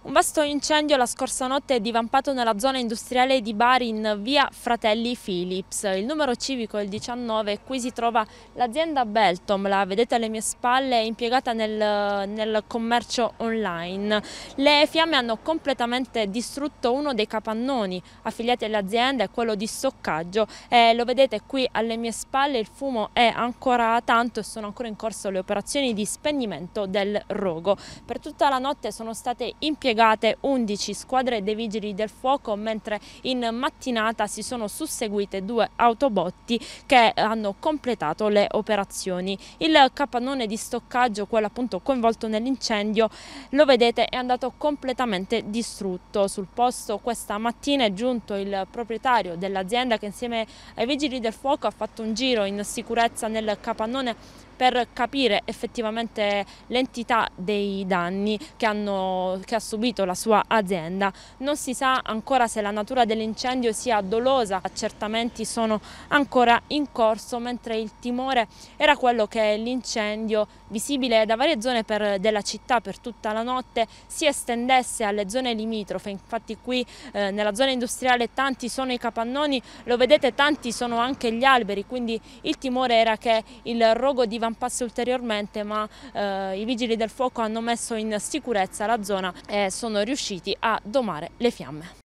Un vasto incendio la scorsa notte è divampato nella zona industriale di Bari in via Fratelli Philips. Il numero civico è il 19 e qui si trova l'azienda Beltom, la vedete alle mie spalle, impiegata nel, nel, commercio online. Le fiamme hanno completamente distrutto uno dei capannoni affiliati all'azienda, è quello di stoccaggio. E eh, lo vedete qui alle mie spalle, il fumo è ancora tanto e sono ancora in corso le operazioni di spegnimento del rogo. Per tutta la notte sono state impiegate dispiegate 11 squadre dei vigili del fuoco, mentre in mattinata si sono susseguite due autobotti che hanno completato le operazioni. Il capannone di stoccaggio, quello appunto coinvolto nell'incendio, lo vedete è andato completamente distrutto. Sul posto questa mattina è giunto il proprietario dell'azienda che insieme ai vigili del fuoco ha fatto un giro in sicurezza nel capannone per capire effettivamente l'entità dei danni che, hanno, che ha subito la sua azienda. Non si sa ancora se la natura dell'incendio sia dolosa, accertamenti sono ancora in corso, mentre il timore era quello che l'incendio, visibile da varie zone per, della città per tutta la notte, si estendesse alle zone limitrofe. Infatti qui eh, nella zona industriale tanti sono i capannoni, lo vedete tanti sono anche gli alberi, quindi il timore era che il rogo di Van scampasse ulteriormente ma eh, i vigili del fuoco hanno messo in sicurezza la zona e sono riusciti a domare le fiamme.